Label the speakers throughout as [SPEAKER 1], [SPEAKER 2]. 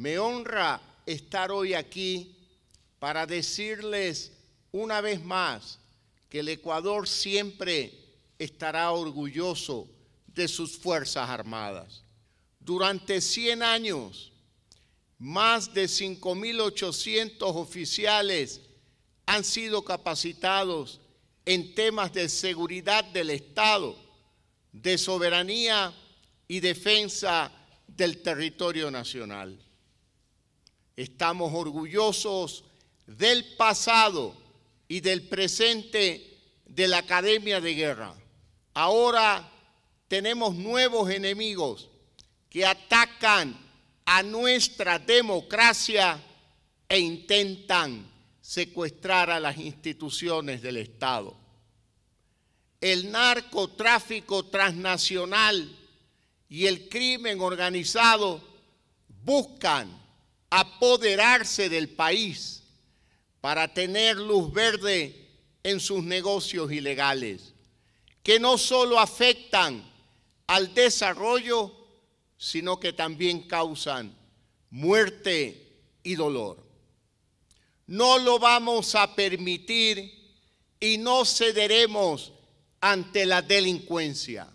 [SPEAKER 1] Me honra estar hoy aquí para decirles una vez más que el Ecuador siempre estará orgulloso de sus Fuerzas Armadas. Durante 100 años, más de 5.800 oficiales han sido capacitados en temas de seguridad del Estado, de soberanía y defensa del territorio nacional. Estamos orgullosos del pasado y del presente de la Academia de Guerra. Ahora tenemos nuevos enemigos que atacan a nuestra democracia e intentan secuestrar a las instituciones del Estado. El narcotráfico transnacional y el crimen organizado buscan apoderarse del país para tener luz verde en sus negocios ilegales, que no solo afectan al desarrollo, sino que también causan muerte y dolor. No lo vamos a permitir y no cederemos ante la delincuencia.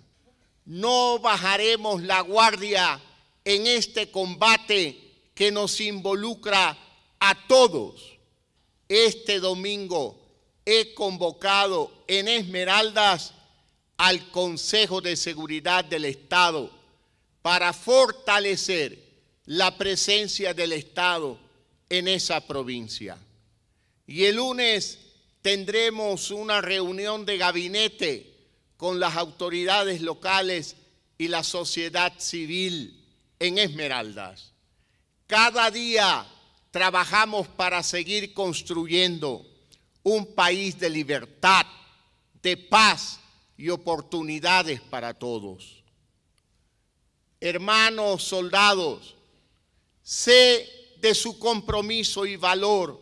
[SPEAKER 1] No bajaremos la guardia en este combate que nos involucra a todos. Este domingo he convocado en Esmeraldas al Consejo de Seguridad del Estado para fortalecer la presencia del Estado en esa provincia. Y el lunes tendremos una reunión de gabinete con las autoridades locales y la sociedad civil en Esmeraldas. Cada día trabajamos para seguir construyendo un país de libertad, de paz y oportunidades para todos. Hermanos soldados, sé de su compromiso y valor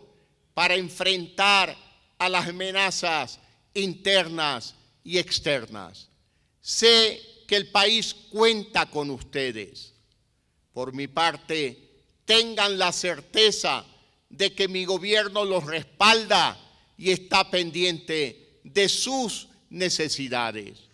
[SPEAKER 1] para enfrentar a las amenazas internas y externas. Sé que el país cuenta con ustedes. Por mi parte, tengan la certeza de que mi gobierno los respalda y está pendiente de sus necesidades.